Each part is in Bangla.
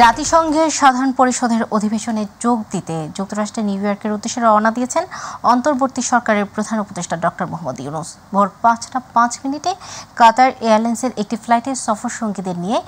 জাতিসংঘের সাধারণ পরিষদের অধিবেশনে যোগ দিতে যুক্তরাষ্ট্রের নিউ ইয়র্কের উদ্দেশ্যে রওনা দিয়েছেন অন্তর্বর্তী সরকারের প্রধান উপদেষ্টা ডক্টর মোহাম্মদ ইউনুস ভোর পাঁচটা পাঁচ মিনিটে কাতার এয়ারলাইন্সের একটি ফ্লাইটে সফর সঙ্গীদের নিয়ে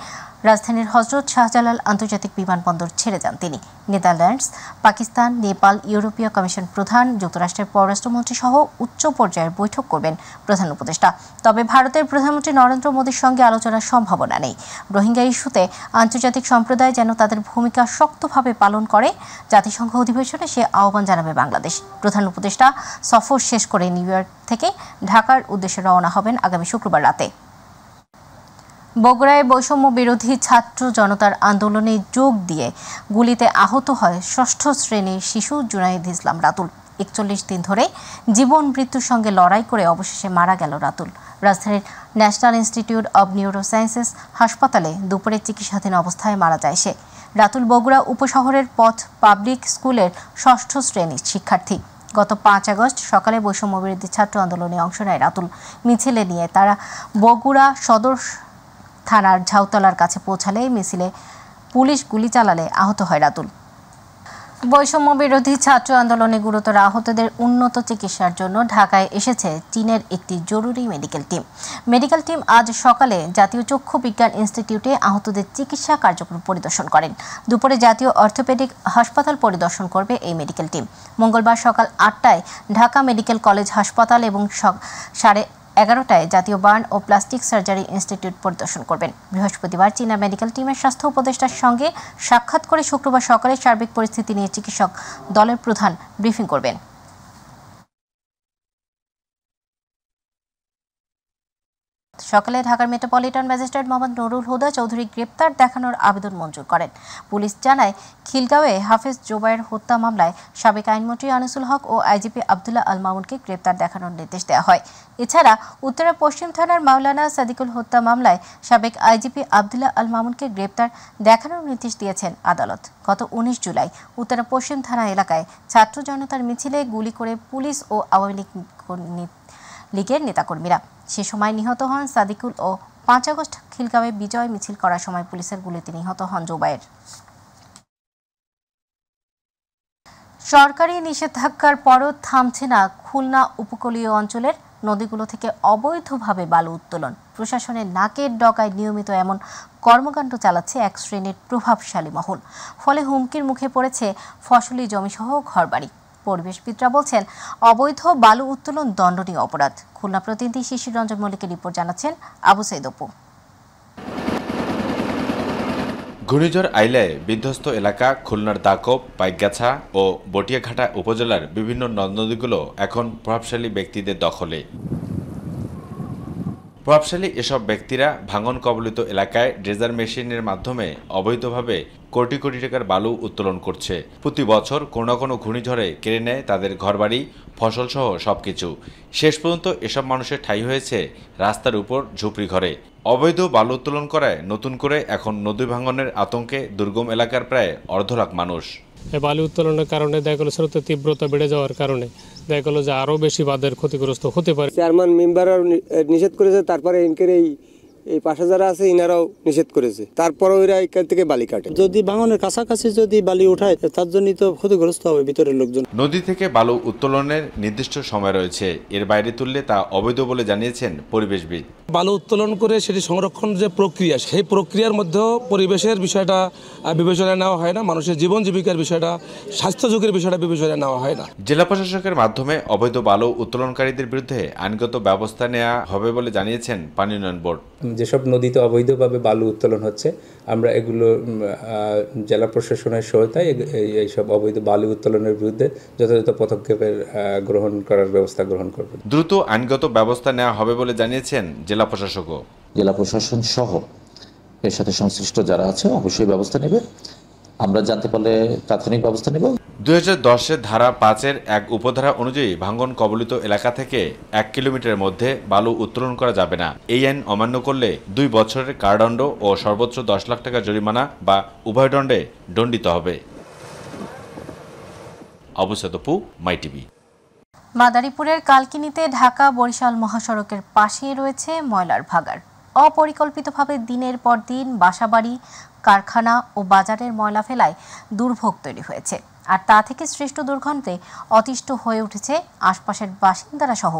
রাজধানীর হজরত শাহজালাল আন্তর্জাতিক বিমানবন্দর ছেড়ে যান তিনি নেদারল্যান্ডস পাকিস্তান নেপাল ইউরোপীয় কমিশন প্রধান যুক্তরাষ্ট্রের পররাষ্ট্রমন্ত্রী সহ উচ্চ পর্যায়ের বৈঠক করবেন প্রধান উপদেষ্টা তবে ভারতের প্রধানমন্ত্রী নরেন্দ্র মোদীর সঙ্গে আলোচনার সম্ভাবনা নেই রোহিঙ্গা ইস্যুতে আন্তর্জাতিক সম্প্রদায় যেন তাদের ভূমিকা শক্তভাবে পালন করে জাতিসংঘ অধিবেশনে সে আহ্বান জানাবে বাংলাদেশ প্রধান উপদেষ্টা সফর শেষ করে নিউ ইয়র্ক থেকে ঢাকার উদ্দেশ্যে রওনা হবেন আগামী শুক্রবার রাতে বগুড়ায় বৈষম্য বিরোধী ছাত্র জনতার আন্দোলনে যোগ দিয়ে গুলিতে আহত হয় ষষ্ঠ শ্রেণীর শিশু জুনাইদ ইসলাম রাতুল একচল্লিশ দিন ধরে জীবন মৃত্যুর সঙ্গে লড়াই করে অবশেষে মারা গেল রাতুল রাজধানীর ন্যাশনাল ইনস্টিটিউট অব নিউরোসায়েন্সেস হাসপাতালে দুপুরে চিকিৎসাধীন অবস্থায় মারা যায় সে রাতুল বগুড়া উপশহরের পথ পাবলিক স্কুলের ষষ্ঠ শ্রেণীর শিক্ষার্থী গত পাঁচ আগস্ট সকালে বৈষম্য বিরোধী ছাত্র আন্দোলনে অংশ নেয় রাতুল মিছিলে নিয়ে তারা বগুড়া সদর থানার ঝাউতলার কাছে পৌঁছালে মিছিলে পুলিশ গুলি চালালে আহত হয় রাতুল বৈষম্য বিরোধী ছাত্র আন্দোলনে গুরুতর আহতদের উন্নত চিকিৎসার জন্য ঢাকায় এসেছে চীনের একটি জরুরি মেডিকেল টিম মেডিকেল টিম আজ সকালে জাতীয় চক্ষু বিজ্ঞান ইনস্টিটিউটে আহতদের চিকিৎসা কার্যক্রম পরিদর্শন করেন দুপুরে জাতীয় অর্থোপেডিক হাসপাতাল পরিদর্শন করবে এই মেডিকেল টিম মঙ্গলবার সকাল আটটায় ঢাকা মেডিকেল কলেজ হাসপাতাল এবং সাড়ে এগারোটায় জাতীয় বার্ন ও প্লাস্টিক সার্জারি ইনস্টিটিউট পরিদর্শন করবেন বৃহস্পতিবার চীনা মেডিকেল টিমের স্বাস্থ্য উপদেষ্টার সঙ্গে সাক্ষাৎ করে শুক্রবার সকালে সার্বিক পরিস্থিতি নিয়ে চিকিৎসক দলের প্রধান ব্রিফিং করবেন সকালে ঢাকার মেট্রোপলিটন ম্যাজিস্ট্রেট মোহাম্মদ নুরুল হুদা চৌধুরী গ্রেপ্তার দেখানোর আবেদন মঞ্জুর করেন পুলিশ জানায় খিলগাঁওয়ে হাফিজ জোবায়ের হত্যা মামলায় সাবেক আইনমন্ত্রী আনিসুল হক ও আইজিপি আবদুল্লাহ আল মামুনকে গ্রেপ্তার দেখানোর নির্দেশ দেওয়া হয় এছাড়া উত্তরা পশ্চিম থানার মাওলানা সাদিকুল হত্যা মামলায় সাবেক আইজিপি আবদুল্লাহ আল মামুনকে গ্রেপ্তার দেখানোর নির্দেশ দিয়েছেন আদালত গত উনিশ জুলাই উত্তরা পশ্চিম থানা এলাকায় ছাত্র জনতার মিছিলে গুলি করে পুলিশ ও আওয়ামী লীগ লীগের নেতাকর্মীরা সে সময় নিহত হন সাদিকুল ও পাঁচ আগস্ট খিলগাঁওয়ে বিজয় মিছিল করার সময় পুলিশের গুলিতে নিহত হন জোবায়ের সরকারি নিষেধাজ্ঞার পরও থামছে না খুলনা উপকূলীয় অঞ্চলের নদীগুলো থেকে অবৈধভাবে বালু উত্তোলন প্রশাসনের নাকের ডকায় নিয়মিত এমন কর্মকাণ্ড চালাচ্ছে এক শ্রেণীর প্রভাবশালী মহল ফলে হুমকির মুখে পড়েছে ফসলি জমিসহ ঘরবাড়ি পরিবেশবিদরা বলছেন অবৈধ বালু উত্তোলন দণ্ডনীয় অপরাধ খুলনা প্রতিনিধি শিশির রঞ্জন মল্লিকের রিপোর্ট জানাচ্ছেন আবু সাইদ অপু ঘূর্ণিঝড় আইলায় বিধ্বস্ত এলাকা খুলনার দাকব পাইকগাছা ও বটিয়াঘাটা উপজেলার বিভিন্ন নদ নদীগুলো এখন প্রভাবশালী ব্যক্তিদের দখলে প্রভাবশালী এসব ব্যক্তিরা ভাঙন কবলিত এলাকায় ড্রেজার মেশিনের মাধ্যমে অবৈধভাবে কোটি কোটি টাকার বালু উত্তোলন করছে প্রতি বছর কোনো না কোনো ঘূর্ণিঝড়ে কেড়ে নেয় তাদের ঘরবাড়ি ফসলসহ সব কিছু শেষ পর্যন্ত এসব মানুষের ঠাই হয়েছে রাস্তার উপর ঝুপড়ি ঘরে অবৈধ বালু উত্তোলন করায় নতুন করে এখন নদী ভাঙনের আতঙ্কে দুর্গম এলাকার প্রায় অর্ধলাখ মানুষ বালি উত্তোলনের কারণে দেখা গেল স্রোতের তীব্রতা বেড়ে যাওয়ার কারণে দেখা গেলো যে আরও বেশি বাঁধের ক্ষতিগ্রস্ত হতে পারে চেয়ারম্যান মেম্বার নিষেধ করেছে তারপরে এনকের এই এই পাশে যারা আছে ইনারাও নিষেধ করেছে তারপরে ওরা এখান থেকে বালি কাটে যদি ভাঙনের কাছাকাছি যদি বালি উঠায় তার জন্যই তো ক্ষতিগ্রস্ত হবে ভিতরের লোকজন নদী থেকে বালু উত্তোলনের নির্দিষ্ট সময় রয়েছে এর বাইরে তুললে তা অবৈধ বলে জানিয়েছেন পরিবেশবিদ বালু উত্তোলন করে সেটি সংরক্ষণ যে প্রক্রিয়া সেই প্রক্রিয়ার মধ্যেও পরিবেশের বিষয়টা বিবেচনায় নেওয়া হয় না মানুষের জীবন জীবিকার বিষয়টা স্বাস্থ্য ঝুঁকির বিষয়টা বিবেচনায় নেওয়া হয় না জেলা প্রশাসকের মাধ্যমে অবৈধ বালু উত্তোলনকারীদের বিরুদ্ধে আইনগত ব্যবস্থা নেওয়া হবে বলে জানিয়েছেন পানি উন্নয়ন বোর্ড যেসব নদীতে অবৈধভাবে বালু উত্তোলন হচ্ছে আমরা এগুলো জেলা প্রশাসনের সহায়তায় এইসব অবৈধ বালু উত্তোলনের বিরুদ্ধে যথাযথ পদক্ষেপের গ্রহণ করার ব্যবস্থা গ্রহণ করব দ্রুত আইনগত ব্যবস্থা নেওয়া হবে বলে জানিয়েছেন জেলা প্রশাসকও জেলা প্রশাসন সহ এর সাথে সংশ্লিষ্ট যারা আছে অবশ্যই ব্যবস্থা নেবে আমরা জানতে পারলে তাৎক্ষণিক ব্যবস্থা নেব দুই হাজার ধারা পাঁচের এক উপধারা অনুযায়ী ভাঙ্গন কবলিত এলাকা থেকে এক কিলোমিটারের মধ্যে বালু উত্তোলন করা যাবে না এই আইন অমান্য করলে দুই বছরের কারাদণ্ড ও সর্বোচ্চ দশ লাখ টাকা জরিমানা বা উভয়দণ্ডে দণ্ডিত হবে মাই টিভি মাদারীপুরের কালকিনিতে ঢাকা বরিশাল মহাসড়কের পাশে রয়েছে ময়লার ভাগার অপরিকল্পিতভাবে দিনের পর দিন বাসাবাড়ি কারখানা ও বাজারের ময়লা ফেলায় দুর্ভোগ তৈরি হয়েছে আর তা থেকে সৃষ্ট দুর্গন্ধে অতিষ্ঠ হয়ে উঠেছে আশপাশের বাসিন্দারা সহ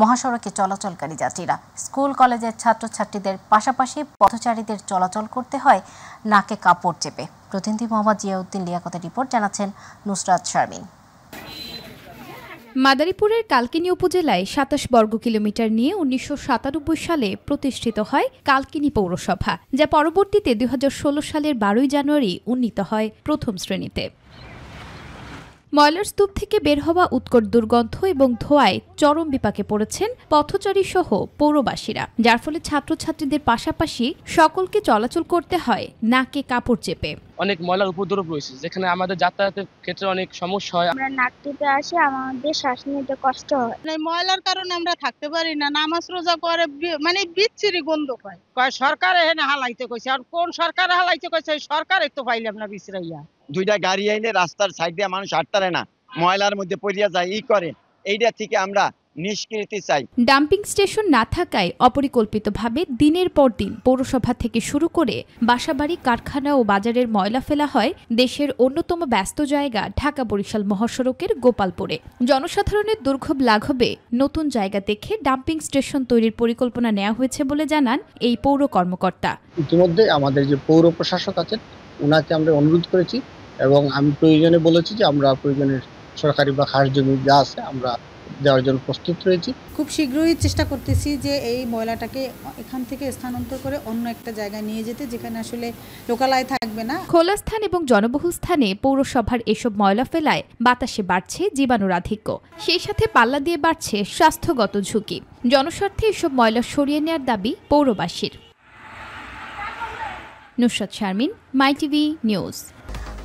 মহাসড়কে চলাচলকারী যাত্রীরা স্কুল কলেজের ছাত্রছাত্রীদের পাশাপাশি পথচারীদের চলাচল করতে হয় নাকে কাপড় চেপে প্রতিনিধি মোহাম্মদ জিয়াউদ্দিন লিয়াকতের রিপোর্ট জানাচ্ছেন নুসরাত শারমিন মাদারীপুরের কালকিনি উপজেলায় সাতাশ বর্গ কিলোমিটার নিয়ে উনিশশো সালে প্রতিষ্ঠিত হয় কালকিনি পৌরসভা যা পরবর্তীতে দুই সালের বারোই জানুয়ারি উন্নীত হয় প্রথম শ্রেণীতে ময়লার স্তূপ থেকে বের হওয়া উৎকট দুর্গন্ধ এবং ধোয়ায় চরম বিপাকে পড়েছেন পথচারী সহ পৌরবাসীরা যার ফলে ছাত্রছাত্রীদের পাশাপাশি সকলকে চলাচল করতে হয় নাকে কাপড় চেপে অনেক ময়লার উপদ্রব রয়েছে যেখানে আমাদের যাতায়াতের ক্ষেত্রে অনেক সমস্যা হয় আমরা নাক টিপে আসি আমাদের শ্বাস নিতে কষ্ট হয় ময়লার কারণে আমরা থাকতে পারি না নামাজ রোজা করে মানে বিচ্ছিরি গন্ধ পায় কয় সরকার এখানে হালাইতে কইছে আর কোন সরকার হালাইতে কইছে সরকার তো পাইলাম না বিচরাইয়া দুইটা গাড়ি আইনে রাস্তার সাইড দিয়ে মানুষ হাঁটতারে না ময়লার মধ্যে পড়িয়া যায় ই করে এইটা থেকে আমরা ডাম্পিং স্টেশন না থাকায় অপরিকল্পিতভাবে দিনের পর দিন পৌরসভা থেকে শুরু করে বাসাবাড়ি কারখানা ও বাজারের ময়লা ফেলা হয় দেশের অন্যতম ব্যস্ত জায়গা ঢাকা বরিশাল মহাসড়কের গোপালপুরে জনসাধারণের দুর্ভোগ লাঘবে নতুন জায়গা দেখে ডাম্পিং স্টেশন তৈরির পরিকল্পনা নেওয়া হয়েছে বলে জানান এই পৌর কর্মকর্তা ইতিমধ্যে আমাদের যে পৌর প্রশাসক আছেন ওনাকে আমরা অনুরোধ করেছি এবং আমি প্রয়োজনে বলেছি যে আমরা প্রয়োজনের সরকারি বা খাস জমি যা আছে আমরা দেওয়ার জন্য প্রস্তুত রয়েছি খুব শীঘ্রই চেষ্টা করতেছি যে এই ময়লাটাকে এখান থেকে স্থানান্তর করে অন্য একটা জায়গায় নিয়ে যেতে যেখানে আসলে লোকালয় থাকবে না খোলা স্থান এবং জনবহুল স্থানে পৌরসভার এসব ময়লা ফেলায় বাতাসে বাড়ছে জীবাণুর আধিক্য সেই সাথে পাল্লা দিয়ে বাড়ছে স্বাস্থ্যগত ঝুঁকি জনস্বার্থে এসব ময়লা সরিয়ে নেওয়ার দাবি পৌরবাসীর Nusrat Sharmin my TV news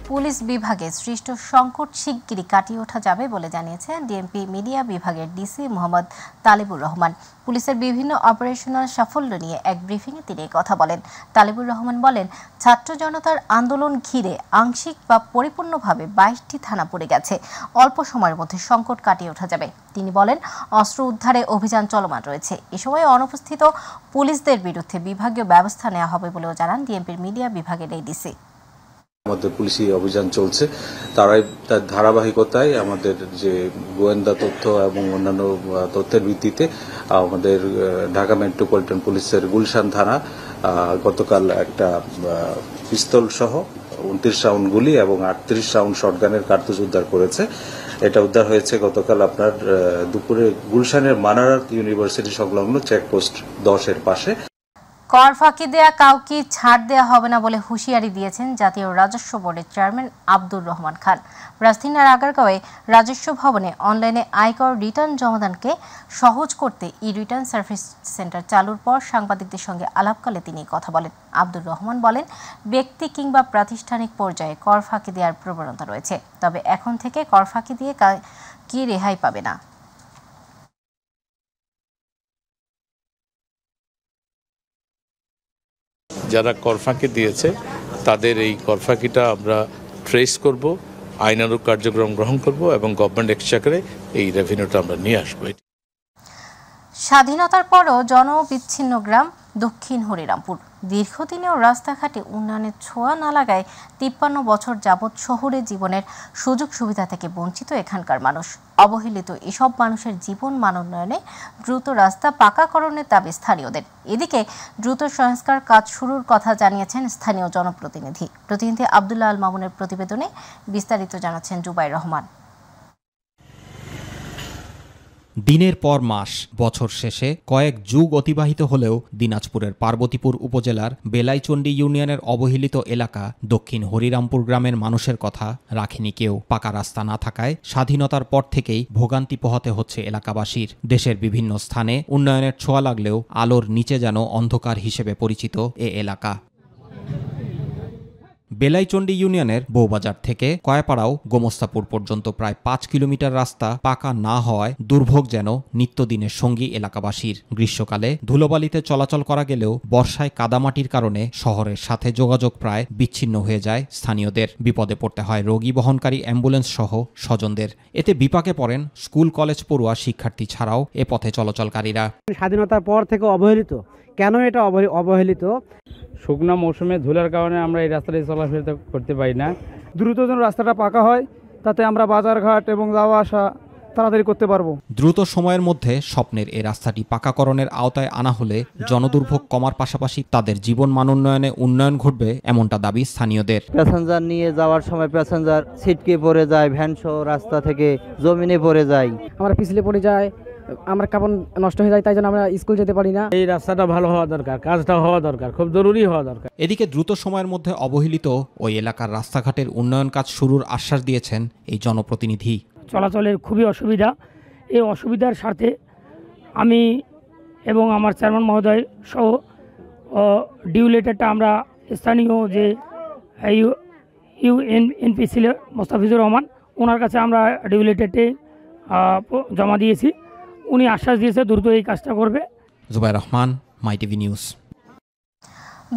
পুলিশ বিভাগে সৃষ্ট সংকট শিগগিরই কাটিয়ে ওঠা যাবে বলে জানিয়েছেন ডিএমপি মিডিয়া বিভাগের ডিসি মোহাম্মদ তালিবুর রহমান পুলিশের বিভিন্ন অপারেশনাল সাফল্য নিয়ে এক ব্রিফিংয়ে তিনি কথা বলেন তালিবুর রহমান বলেন ছাত্র জনতার আন্দোলন ঘিরে আংশিক বা পরিপূর্ণভাবে বাইশটি থানা পড়ে গেছে অল্প সময়ের মধ্যে সংকট কাটিয়ে ওঠা যাবে তিনি বলেন অস্ত্র উদ্ধারে অভিযান চলমান রয়েছে এ সময় অনুপস্থিত পুলিশদের বিরুদ্ধে বিভাগীয় ব্যবস্থা নেওয়া হবে বলেও জানান ডিএমপির মিডিয়া বিভাগের এই ডিসি আমাদের পুলিশি অভিযান চলছে তারাই তার ধারাবাহিকতায় আমাদের যে গোয়েন্দা তথ্য এবং অন্যান্য তথ্যের ভিত্তিতে আমাদের ঢাকা মেট্রোপলিটন পুলিশের গুলশান থানা গতকাল একটা পিস্তল সহ উনত্রিশ রাউন্ড গুলি এবং আটত্রিশ রাউন্ড শটগানের কার্তুজ উদ্ধার করেছে এটা উদ্ধার হয়েছে গতকাল আপনার দুপুরে গুলশানের মানারাত ইউনিভার্সিটি সংলগ্ন চেকপোস্ট দশের পাশে কর ফাঁকি দেয়া কাউকে ছাড় দেয়া হবে না বলে হুঁশিয়ারি দিয়েছেন জাতীয় রাজস্ব বোর্ডের চেয়ারম্যান আব্দুর রহমান খান রাজধানীর আগারগাঁওয়ে রাজস্ব ভবনে অনলাইনে আয়কর রিটার্ন জমাদানকে সহজ করতে ই রিটার্ন সার্ভিস সেন্টার চালুর পর সাংবাদিকদের সঙ্গে আলাপকালে তিনি কথা বলেন আব্দুর রহমান বলেন ব্যক্তি কিংবা প্রাতিষ্ঠানিক পর্যায়ে কর ফাঁকি দেওয়ার প্রবণতা রয়েছে তবে এখন থেকে কর ফাঁকি দিয়ে কি রেহাই পাবে না যারা করফাঁকি দিয়েছে তাদের এই করফাঁকিটা আমরা ট্রেস করব আইনানুক কার্যক্রম গ্রহণ করব এবং গভর্নমেন্ট এক্সচাকারে এই রেভিনিউটা আমরা নিয়ে আসবো স্বাধীনতার পরও জনবিচ্ছিন্ন গ্রাম দক্ষিণ হরিরামপুর দীর্ঘদিনেও রাস্তাঘাটে উন্নয়নের ছোঁয়া না লাগায় তিপ্পান্ন বছর যাবৎ শহুরে জীবনের সুযোগ সুবিধা থেকে বঞ্চিত এখানকার মানুষ অবহেলিত এসব মানুষের জীবন মান উন্নয়নে দ্রুত রাস্তা পাকাকরণের দাবি স্থানীয়দের এদিকে দ্রুত সংস্কার কাজ শুরুর কথা জানিয়েছেন স্থানীয় জনপ্রতিনিধি প্রতিনিধি আবদুল্লাহ আল মামুনের প্রতিবেদনে বিস্তারিত জানাচ্ছেন জুবাই রহমান দিনের পর মাস বছর শেষে কয়েক যুগ অতিবাহিত হলেও দিনাজপুরের পার্বতীপুর উপজেলার বেলাইচন্ডী ইউনিয়নের অবহেলিত এলাকা দক্ষিণ হরিরামপুর গ্রামের মানুষের কথা রাখেনি কেউ পাকা রাস্তা না থাকায় স্বাধীনতার পর থেকেই ভোগান্তি পোহাতে হচ্ছে এলাকাবাসীর দেশের বিভিন্ন স্থানে উন্নয়নের ছোঁয়া লাগলেও আলোর নিচে যেন অন্ধকার হিসেবে পরিচিত এ এলাকা বেলাইচণ্ডী ইউনিয়নের বৌবাজার থেকে কয়পাড়াও গোমস্তাপুর পর্যন্ত প্রায় পাঁচ কিলোমিটার রাস্তা পাকা না হওয়ায় দুর্ভোগ যেন নিত্যদিনের সঙ্গী এলাকাবাসীর গ্রীষ্মকালে ধুলোবালিতে চলাচল করা গেলেও বর্ষায় কাদামাটির কারণে শহরের সাথে যোগাযোগ প্রায় বিচ্ছিন্ন হয়ে যায় স্থানীয়দের বিপদে পড়তে হয় রোগী বহনকারী অ্যাম্বুলেন্স সহ স্বজনদের এতে বিপাকে পড়েন স্কুল কলেজ পড়ুয়া শিক্ষার্থী ছাড়াও এ পথে চলাচলকারীরা স্বাধীনতার পর থেকে অবহেলিত কেন এটা অবহেলিত শুকনো মৌসুমে ধুলার কারণে আমরা এই রাস্তাটি চলাফেরা করতে পারি না দ্রুত যেন রাস্তাটা পাকা হয় তাতে আমরা বাজারঘাট এবং যাওয়া আসা তাড়াতাড়ি করতে পারবো দ্রুত সময়ের মধ্যে স্বপ্নের এই রাস্তাটি পাকাকরণের আওতায় আনা হলে জনদুর্ভোগ কমার পাশাপাশি তাদের জীবন মান উন্নয়নে উন্নয়ন ঘটবে এমনটা দাবি স্থানীয়দের প্যাসেঞ্জার নিয়ে যাওয়ার সময় প্যাসেঞ্জার ছিটকে পড়ে যায় ভ্যানসহ রাস্তা থেকে জমিনে পড়ে যায় আমরা পিছলে পড়ে যায় আমার কাপন নষ্ট হয়ে যায় তাই জন্য আমরা স্কুল যেতে পারি না এই রাস্তাটা ভালো হওয়া দরকার কাজটা হওয়া দরকার খুব জরুরি হওয়া দরকার এদিকে দ্রুত সময়ের মধ্যে অবহেলিত ওই এলাকার রাস্তাঘাটের উন্নয়ন কাজ শুরুর আশ্বাস দিয়েছেন এই জনপ্রতিনিধি চলাচলের খুবই অসুবিধা এই অসুবিধার সাথে আমি এবং আমার চেয়ারম্যান মহোদয় সহ ডিউ লেটারটা আমরা স্থানীয় যে ইউ ইউ এন এনপি ছিল মোস্তাফিজুর রহমান ওনার কাছে আমরা ডিউ লেটারটি জমা দিয়েছি উনি আশ্বাস দিয়েছে দ্রুত এই কাজটা করবে Jubai Rahman my TV news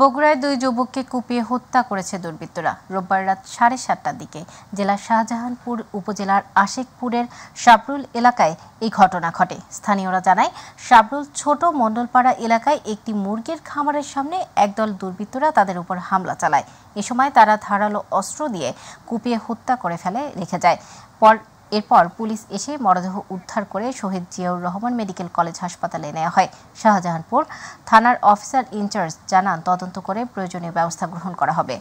বগুড়ায় দুই যুবককে কুপিয়ে হত্যা করেছে দুর্বৃত্তরা রোববার রাত সাড়ে সাতটার দিকে জেলার শাহজাহানপুর উপজেলার আশেকপুরের সাবরুল এলাকায় এই ঘটনা ঘটে স্থানীয়রা জানায় সাবরুল ছোট মণ্ডলপাড়া এলাকায় একটি মুরগির খামারের সামনে একদল দুর্বৃত্তরা তাদের উপর হামলা চালায় এ সময় তারা ধারালো অস্ত্র দিয়ে কুপিয়ে হত্যা করে ফেলে রেখে যায় পর এরপর পুলিশ এসে মরদেহ উদ্ধার করে শহীদ জিয়াউর রহমান মেডিকেল কলেজ হাসপাতালে নেওয়া হয় শাহজাহানপুর থানার অফিসার ইনচার্জ জানান তদন্ত করে প্রয়োজনীয় ব্যবস্থা গ্রহণ করা হবে